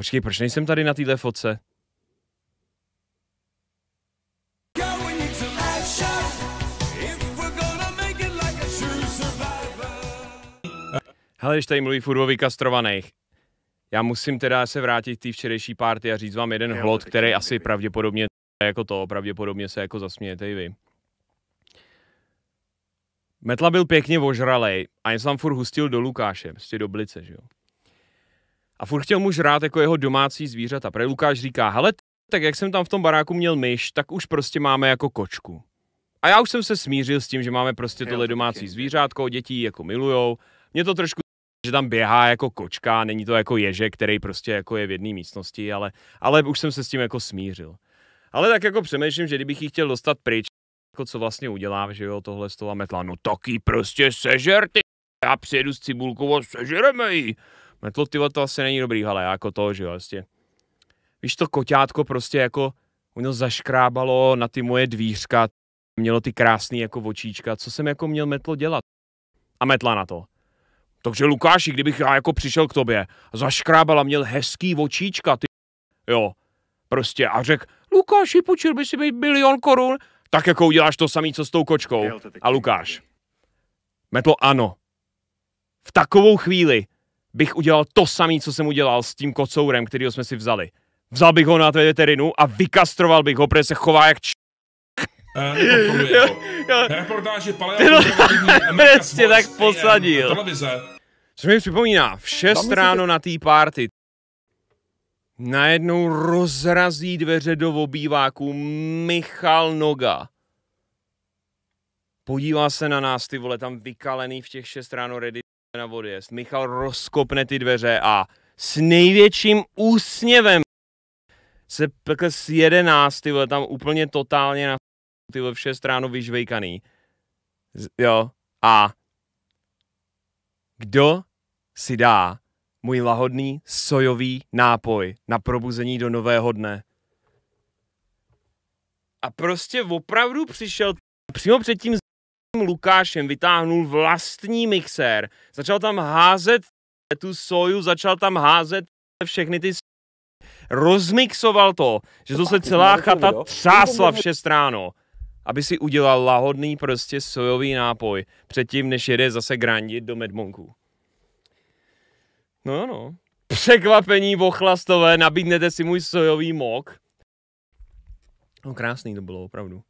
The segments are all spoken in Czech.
Počkej, proč nejsem tady na téhle fotce? Hele, když tady mluví furt o vykastrovaných, já musím teda se vrátit k té včerejší párty a říct vám jeden hlod, který asi pravděpodobně jako to, pravděpodobně se jako zasmějete i vy. Metla byl pěkně ožralej a jen jsem furt hustil do Lukáše, prostě do Blice, že jo a furt chtěl muž rád jako jeho domácí zvířata. Protože Lukáš říká, hele, tak jak jsem tam v tom baráku měl myš, tak už prostě máme jako kočku. A já už jsem se smířil s tím, že máme prostě tohle domácí zvířátko, děti jako milujou. Mě to trošku že tam běhá jako kočka, není to jako ježe, který prostě jako je v jedné místnosti, ale, ale už jsem se s tím jako smířil. Ale tak jako přemýšlím, že kdybych ji chtěl dostat pryč, jako co vlastně udělám, že jo, tohle z toho metla, no taky prostě sežer ty, já přijedu s cibulkou a sežereme ji metlo, ty to asi není dobrý, ale jako to, že jo, vlastně. Víš, to koťátko prostě jako, ono zaškrábalo na ty moje dvířka, mělo ty krásný jako očíčka, co jsem jako měl metlo dělat. A metla na to. Takže Lukáši, kdybych já jako přišel k tobě, zaškrábala, měl hezký očíčka, ty jo, prostě a řekl, Lukáši, počil by si mi milion korun, tak jako uděláš to samý, co s tou kočkou. A Lukáš. Metlo ano. V takovou chvíli bych udělal to samé, co jsem udělal s tím kocourem, který jsme si vzali. Vzal bych ho na tvé veterinu a vykastroval bych ho, protože se chová jak č... Eh, Reportáže Paleo... Prostě tak posadil. Co mi připomíná, v 6 ráno na té party najednou rozrazí dveře do obýváku Michal Noga. Podívá se na nás, ty vole, tam vykalený v těch 6 ráno ready na odjezd. Michal rozkopne ty dveře a s největším úsměvem se pekl s 11, ty vole, tam úplně totálně na ty vole, vše stránu vyžvejkaný. vyžvejkaný. Jo, a kdo si dá můj lahodný sojový nápoj na probuzení do nového dne? A prostě opravdu přišel přímo předtím Lukášem vytáhnul vlastní mixér, začal tam házet tu soju, začal tam házet všechny ty rozmixoval to, že to se celá chata třásla vše stráno, aby si udělal lahodný prostě sojový nápoj předtím, než jede zase grandit do Medmonku. No ano? Překvapení vochlastové, nabídnete si můj sojový mok. No krásný to bylo, opravdu.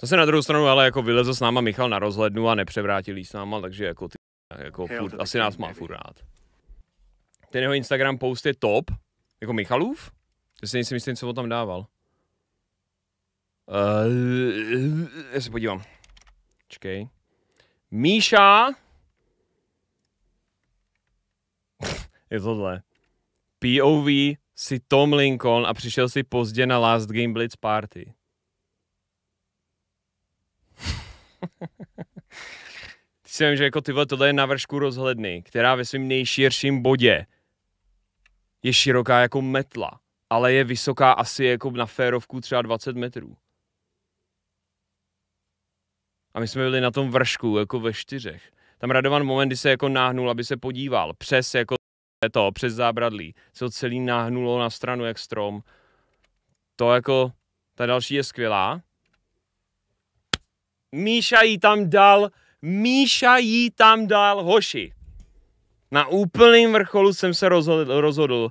To se na druhou stranu, ale jako vylezl s náma Michal na rozhlednu a nepřevrátil s náma, takže jako, ty, jako Hej, furt, asi nás má furt rád. Ten jeho Instagram post je top, jako Michalův? Já si nejsem jistý, co ho tam dával. Uh, já se podívám. Čekej. Míša. je tohle. POV si Tom Lincoln a přišel si pozdě na Last Game Blitz Party. Teď jsem že jako ty vole, tohle je na vršku rozhledny, která ve svém nejširším bodě je široká jako metla, ale je vysoká asi jako na férovku třeba 20 metrů. A my jsme byli na tom vršku jako ve čtyřech. Tam Radovan moment, kdy se jako náhnul, aby se podíval přes jako to, přes zábradlí. Se celý náhnulo na stranu jak strom. To jako, ta další je skvělá. Míša jí tam dal, Míša jí tam dal, hoši. Na úplném vrcholu jsem se rozhodl, rozhodl.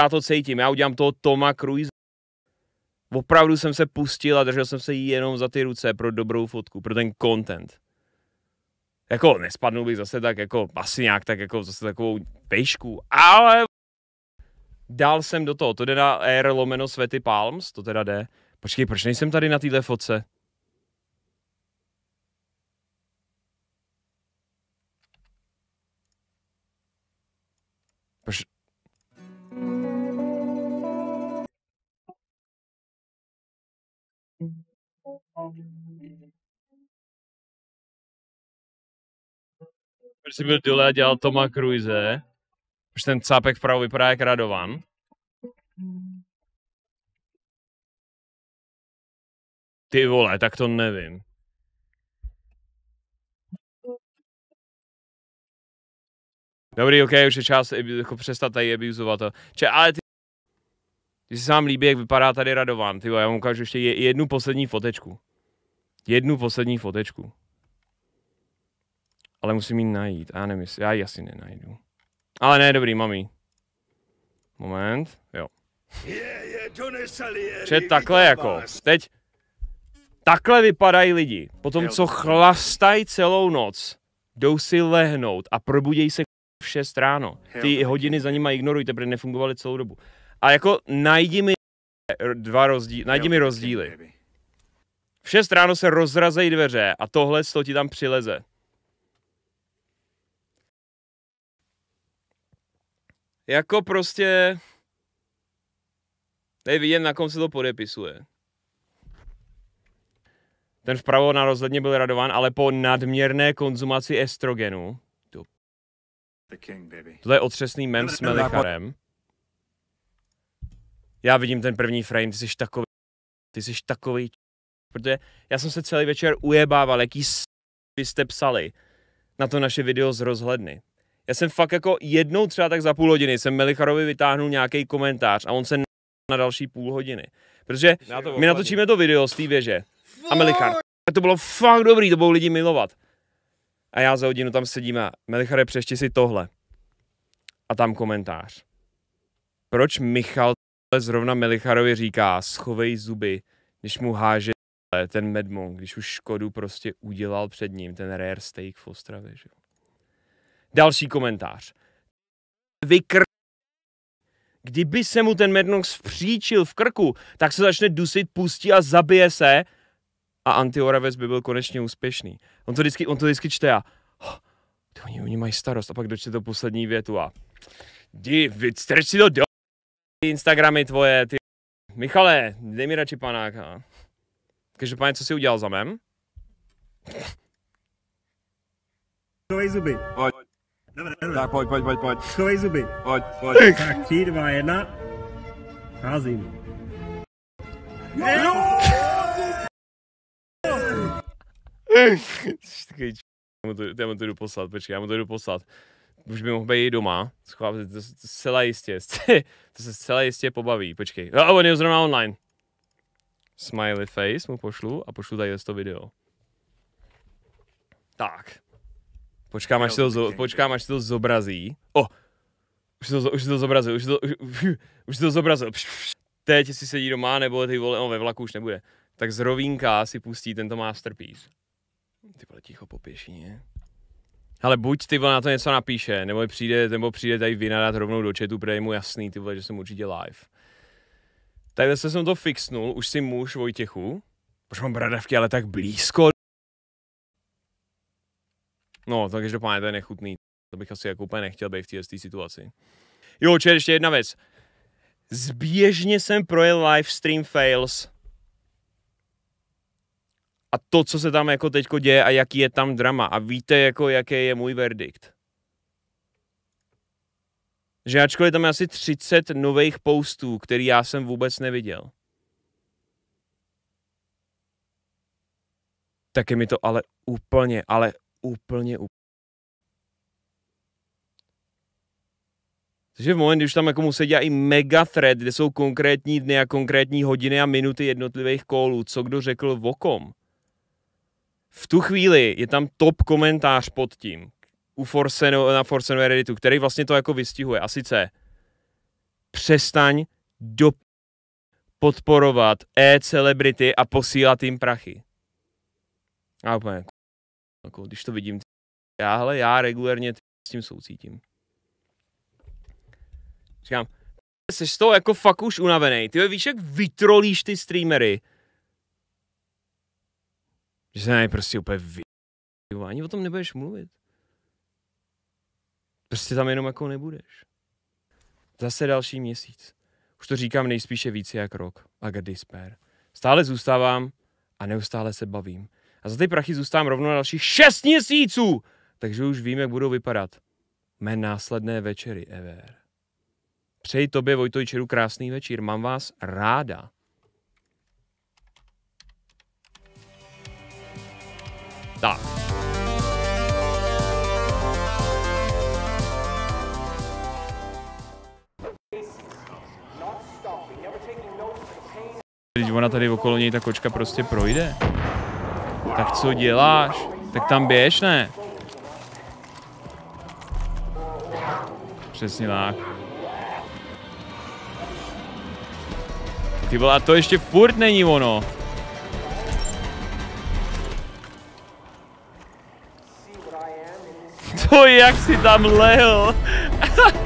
Já to cítím, já udělám toho Toma Cruise. Opravdu jsem se pustil a držel jsem se jí jenom za ty ruce pro dobrou fotku, pro ten content. Jako nespadnul bych zase tak jako, asi nějak tak jako zase takovou pešku, ale dal jsem do toho, to jde na Air lomeno Svety Palms, to teda jde. Počkej, proč nejsem tady na téhle fotce? jsi byl dole a dělal Toma Cruise, už ten cápek vpravo vypadá jak Radovan. Ty vole, tak to nevím. Dobrý, ok, už je čas jako přestat tady abuzovat. Če, ale ty... Když se vám líbí, jak vypadá tady Radovan, ty vole. já vám ukážu ještě jednu poslední fotečku jednu poslední fotečku. Ale musím ji najít. Já nevím, já ji asi nenajdu. Ale ne, dobrý, mami. Moment, jo. Že takhle jako, teď, takhle vypadají lidi. Potom, co chlastají celou noc, jdou si lehnout a probudějí se v 6 ráno. Ty hodiny za nima ignorujte, protože nefungovaly celou dobu. A jako najdi mi dva rozdíly, najdi mi rozdíly. V 6 ráno se rozrazejí dveře a tohle to ti tam přileze. Jako prostě... Tady vidím, na kom se to podepisuje. Ten vpravo na rozhledně byl radován, ale po nadměrné konzumaci estrogenu. To je otřesný mem s Melicharem. Já vidím ten první frame, ty jsi takový, ty jsi takový Protože já jsem se celý večer ujebával, jaký s... vy jste psali na to naše video z rozhledny. Já jsem fakt jako jednou třeba tak za půl hodiny jsem Melicharovi vytáhnul nějaký komentář a on se na další půl hodiny. Protože my natočíme to video z té věže. A Melichar, to bylo fakt dobrý, to budou lidi milovat. A já za hodinu tam sedím a Melichare, přešti si tohle. A tam komentář. Proč Michal zrovna Melicharovi říká, schovej zuby, když mu háže ale ten Medmon, když už škodu prostě udělal před ním, ten rare steak v Ostravě, že Další komentář. Vykr... Kdyby se mu ten Mednox vpříčil v krku, tak se začne dusit, pustí a zabije se. A Antioraves by byl konečně úspěšný. On to vždycky, on to vždycky čte a... Oh, to oni, oni mají starost. A pak dočte to poslední větu a... jdi, vystrč si to do... Instagramy tvoje, ty... Michale, dej mi radši panáka. Každopádně, co si udělal za mem? Schovej zuby. Pojď. Dobre, dobré. Tak pojď, pojď, pojď, pojď. Schovej zuby. Pojď, pojď. Tak, tři, dva, jedna. Házím. Jo! No, no! Takový já mu to jdu poslat, počkej, já mu to jdu poslat. Už by mohl být doma, schovat, to, to, to, to se zcela jistě, to se zcela jistě pobaví, počkej. A on je zrovna online smiley face mu pošlu a pošlu tady to video. Tak. Počkám, až si to, zo, počkám, až si to zobrazí. O, oh, už si to, už si to zobrazil, už si to, už, už si to zobrazil. Pš, pš. Teď, si sedí doma, nebo ty vole, on no, ve vlaku už nebude. Tak z rovínka si pustí tento masterpiece. Ty vole, ticho po pěšině. Ale buď ty vole na to něco napíše, nebo přijde, nebo přijde tady vynadat rovnou do chatu, protože je mu jasný, ty vole, že jsem určitě live zase jsem to fixnul, už si muž Vojtěchu. Proč mám bradavky ale tak blízko? No, to každopádně to je nechutný. To bych asi jako úplně nechtěl být v této situaci. Jo, čer, ještě jedna věc. Zběžně jsem projel livestream fails. A to, co se tam jako teďko děje a jaký je tam drama. A víte, jako jaký je můj verdikt. Že ačkoliv tam je asi 30 nových postů, který já jsem vůbec neviděl. Tak je mi to ale úplně, ale úplně, úplně. Takže v moment, když tam jako musí dělat i mega thread, kde jsou konkrétní dny a konkrétní hodiny a minuty jednotlivých kólů, co kdo řekl vokom. V tu chvíli je tam top komentář pod tím, u Forseno, na Forsenu Redditu, který vlastně to jako vystihuje. A sice přestaň do podporovat e-celebrity a posílat jim prachy. A úplně, jako, když to vidím, já, hele, já regulérně s tím soucítím. Říkám, jsi z toho jako fakt už unavený. Ty víš, jak vytrolíš ty streamery. Že se prostě úplně vy... Ani o tom nebudeš mluvit. Prostě tam jenom jako nebudeš. Zase další měsíc. Už to říkám nejspíše více jak rok. A despair. Stále zůstávám a neustále se bavím. A za ty prachy zůstávám rovno na dalších 6 měsíců! Takže už vím, jak budou vypadat mé následné večery, Ever. Přeji tobě, Vojtojčeru, krásný večír. Mám vás ráda. Tak. Teď ona tady okolo něj, ta kočka prostě projde. Tak co děláš? Tak tam běž, ne? Přesně tak. Ty vole, to ještě furt není ono. To jak si tam lehl.